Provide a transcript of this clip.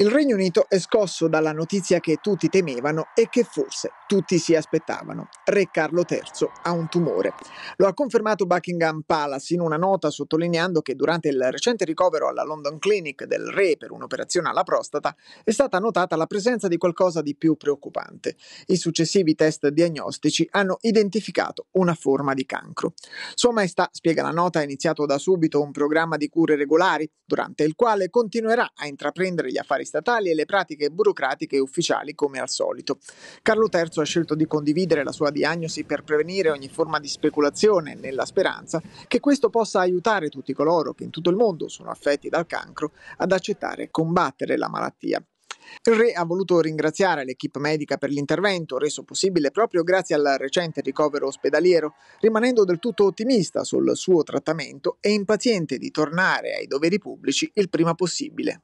Il Regno Unito è scosso dalla notizia che tutti temevano e che forse tutti si aspettavano. Re Carlo III ha un tumore. Lo ha confermato Buckingham Palace in una nota sottolineando che durante il recente ricovero alla London Clinic del re per un'operazione alla prostata è stata notata la presenza di qualcosa di più preoccupante. I successivi test diagnostici hanno identificato una forma di cancro. Sua Maestà, spiega la nota, ha iniziato da subito un programma di cure regolari, durante il quale continuerà a intraprendere gli affari affari statali e le pratiche burocratiche e ufficiali come al solito. Carlo III ha scelto di condividere la sua diagnosi per prevenire ogni forma di speculazione nella speranza che questo possa aiutare tutti coloro che in tutto il mondo sono affetti dal cancro ad accettare e combattere la malattia. Il re ha voluto ringraziare l'equipe medica per l'intervento, reso possibile proprio grazie al recente ricovero ospedaliero, rimanendo del tutto ottimista sul suo trattamento e impaziente di tornare ai doveri pubblici il prima possibile.